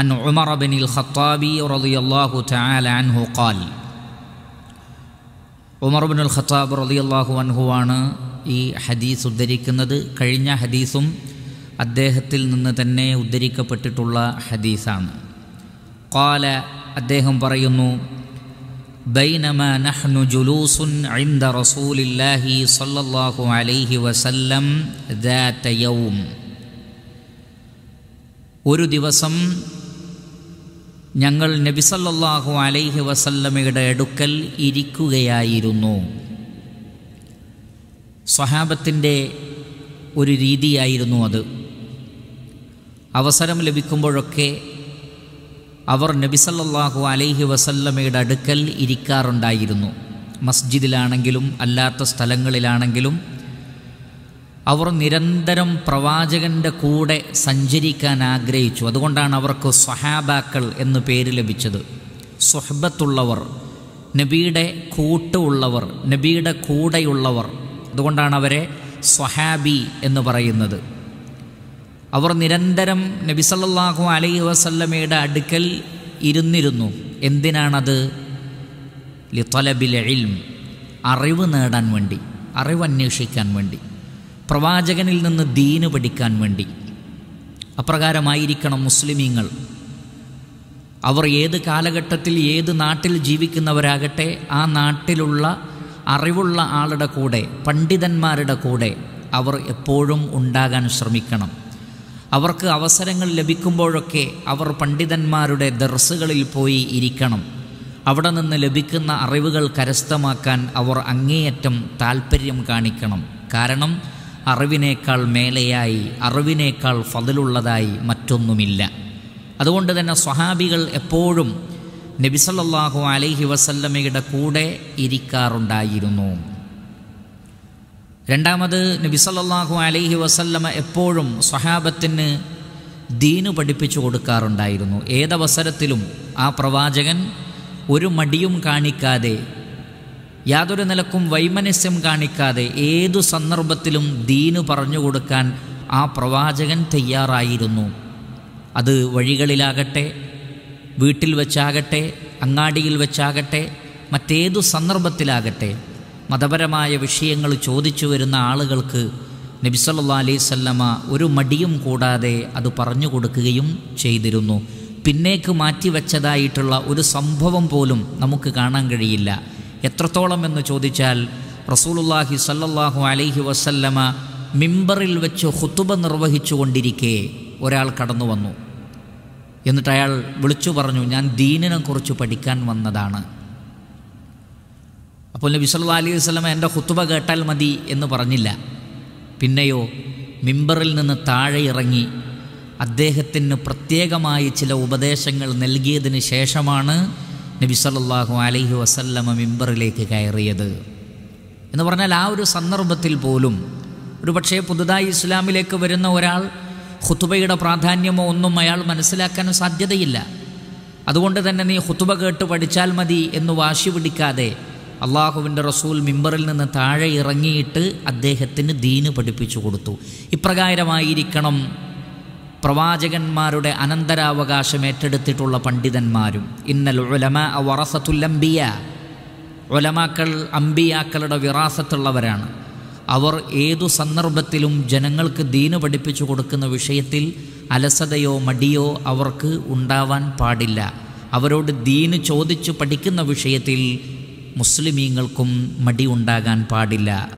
عن عمر بن الخطاب رضي الله تعالى عنه قال Umar bin ഉൽ Khattab റളിയല്ലാഹു അൻഹുവാണ് ഈ ഹദീസ് ഉദ്ധരിക്കുന്നത് കഴിഞ്ഞ ഹദീസും അദ്ദേഹത്തിൽ നിന്ന് തന്നെ ഉദ്ധരിക്കപ്പെട്ടിട്ടുള്ള ഹദീസാണ് കാല അദ്ദേഹം പറയുന്നു بينما نحن جلوس عند رسول الله صلى الله عليه وسلم ذات يوم ഒരു ദിവസം ഞങ്ങൾ നബിസല്ലാഹു അലൈഹി വസല്ലമയുടെ അടുക്കൽ ഇരിക്കുകയായിരുന്നു സ്വഹാബത്തിൻ്റെ ഒരു രീതിയായിരുന്നു അത് അവസരം ലഭിക്കുമ്പോഴൊക്കെ അവർ നബിസല്ലാഹു അലൈഹി വസല്ലമയുടെ അടുക്കൽ ഇരിക്കാറുണ്ടായിരുന്നു മസ്ജിദിലാണെങ്കിലും അല്ലാത്ത സ്ഥലങ്ങളിലാണെങ്കിലും അവർ നിരന്തരം പ്രവാചകൻ്റെ കൂടെ സഞ്ചരിക്കാൻ ആഗ്രഹിച്ചു അതുകൊണ്ടാണ് അവർക്ക് സ്വഹാബാക്കൾ എന്ന് പേര് ലഭിച്ചത് സ്വഹബത്തുള്ളവർ നബിയുടെ കൂട്ടുള്ളവർ നബിയുടെ കൂടെയുള്ളവർ അതുകൊണ്ടാണ് അവരെ സ്വഹാബി എന്ന് പറയുന്നത് അവർ നിരന്തരം നബി സല്ലാഹു അലൈഹി വസല്ലമയുടെ അടുക്കൽ ഇരുന്നിരുന്നു എന്തിനാണത് ലിത്തലബിലെ എഴിൽം അറിവ് നേടാൻ വേണ്ടി അറിവ് അന്വേഷിക്കാൻ വേണ്ടി പ്രവാചകനിൽ നിന്ന് ദീന് പഠിക്കാൻ വേണ്ടി അപ്രകാരമായിരിക്കണം മുസ്ലിമീങ്ങൾ അവർ ഏത് കാലഘട്ടത്തിൽ ഏത് നാട്ടിൽ ജീവിക്കുന്നവരാകട്ടെ ആ നാട്ടിലുള്ള അറിവുള്ള ആളുടെ കൂടെ പണ്ഡിതന്മാരുടെ കൂടെ അവർ എപ്പോഴും ഉണ്ടാകാൻ ശ്രമിക്കണം അവർക്ക് അവസരങ്ങൾ ലഭിക്കുമ്പോഴൊക്കെ അവർ പണ്ഡിതന്മാരുടെ ദർസുകളിൽ പോയി ഇരിക്കണം അവിടെ നിന്ന് ലഭിക്കുന്ന അറിവുകൾ കരസ്ഥമാക്കാൻ അവർ അങ്ങേയറ്റം താൽപ്പര്യം കാണിക്കണം കാരണം അറിവിനേക്കാൾ മേലെയായി അറിവിനേക്കാൾ ഫതിലുള്ളതായി മറ്റൊന്നുമില്ല അതുകൊണ്ട് തന്നെ സ്വഹാബികൾ എപ്പോഴും നബിസല്ലാഹു അലൈഹി വസല്ലമയുടെ കൂടെ ഇരിക്കാറുണ്ടായിരുന്നു രണ്ടാമത് നബിസല്ലാഹു അലൈഹി വസല്ലമ എപ്പോഴും സ്വഹാബത്തിന് ദീനു പഠിപ്പിച്ചു കൊടുക്കാറുണ്ടായിരുന്നു ഏതവസരത്തിലും ആ പ്രവാചകൻ ഒരു മടിയും കാണിക്കാതെ യാതൊരു നിലക്കും വൈമനസ്യം കാണിക്കാതെ ഏതു സന്ദർഭത്തിലും ദീനു പറഞ്ഞു കൊടുക്കാൻ ആ പ്രവാചകൻ തയ്യാറായിരുന്നു അത് വഴികളിലാകട്ടെ വീട്ടിൽ വെച്ചാകട്ടെ അങ്ങാടിയിൽ വെച്ചാകട്ടെ മറ്റേതു സന്ദർഭത്തിലാകട്ടെ മതപരമായ വിഷയങ്ങൾ ചോദിച്ചു വരുന്ന ആളുകൾക്ക് നബിസല്ലാ അലൈസല്ലമ ഒരു മടിയും കൂടാതെ അത് പറഞ്ഞു കൊടുക്കുകയും ചെയ്തിരുന്നു പിന്നേക്ക് മാറ്റിവെച്ചതായിട്ടുള്ള ഒരു സംഭവം പോലും നമുക്ക് കാണാൻ കഴിയില്ല എത്രത്തോളം എന്ന് ചോദിച്ചാൽ റസൂലുല്ലാഹി സല്ലാഹു അലൈഹി വസല്ലമ മിമ്പറിൽ വെച്ച് ഹുത്തുബ നിർവഹിച്ചുകൊണ്ടിരിക്കെ ഒരാൾ കടന്നു വന്നു എന്നിട്ട് അയാൾ വിളിച്ചു പറഞ്ഞു ഞാൻ ദീനിനെ കുറിച്ച് പഠിക്കാൻ വന്നതാണ് അപ്പോൾ നബി സല്ലാ അലൈഹി വസ്ലമ എൻ്റെ ഹുത്തുബ കേട്ടാൽ മതി എന്ന് പറഞ്ഞില്ല പിന്നെയോ മിമ്പറിൽ നിന്ന് താഴെ ഇറങ്ങി അദ്ദേഹത്തിന് പ്രത്യേകമായി ചില ഉപദേശങ്ങൾ നൽകിയതിന് ശേഷമാണ് നബി സല്ലാഹു അലൈഹി വസല്ലമ മിമ്പറിലേക്ക് കയറിയത് എന്ന് പറഞ്ഞാൽ ആ ഒരു സന്ദർഭത്തിൽ പോലും ഒരു പക്ഷേ പുതുതായി ഇസ്ലാമിലേക്ക് വരുന്ന ഒരാൾ ഹുത്തുബയുടെ പ്രാധാന്യമോ ഒന്നും അയാൾ മനസ്സിലാക്കാൻ സാധ്യതയില്ല അതുകൊണ്ട് തന്നെ നീ ഹുത്തുബ കേട്ട് പഠിച്ചാൽ മതി എന്ന് വാശി പിടിക്കാതെ അള്ളാഹുവിൻ്റെ റസൂൽ മിമ്പറിൽ നിന്ന് താഴെ ഇറങ്ങിയിട്ട് അദ്ദേഹത്തിന് ദീന് പഠിപ്പിച്ചു കൊടുത്തു ഇപ്രകാരമായിരിക്കണം പ്രവാചകന്മാരുടെ അനന്തരാവകാശം ഏറ്റെടുത്തിട്ടുള്ള പണ്ഡിതന്മാരും ഇന്നൽ ഉലമ വറസത്തുല്ലംബിയ ഉലമാക്കൾ അമ്പിയാക്കളുടെ വിറാസത്തുള്ളവരാണ് അവർ ഏതു സന്ദർഭത്തിലും ജനങ്ങൾക്ക് ദീന് പഠിപ്പിച്ചു കൊടുക്കുന്ന വിഷയത്തിൽ അലസതയോ മടിയോ അവർക്ക് ഉണ്ടാവാൻ പാടില്ല അവരോട് ദീന് ചോദിച്ചു പഠിക്കുന്ന വിഷയത്തിൽ മുസ്ലിമീങ്ങൾക്കും മടി ഉണ്ടാകാൻ പാടില്ല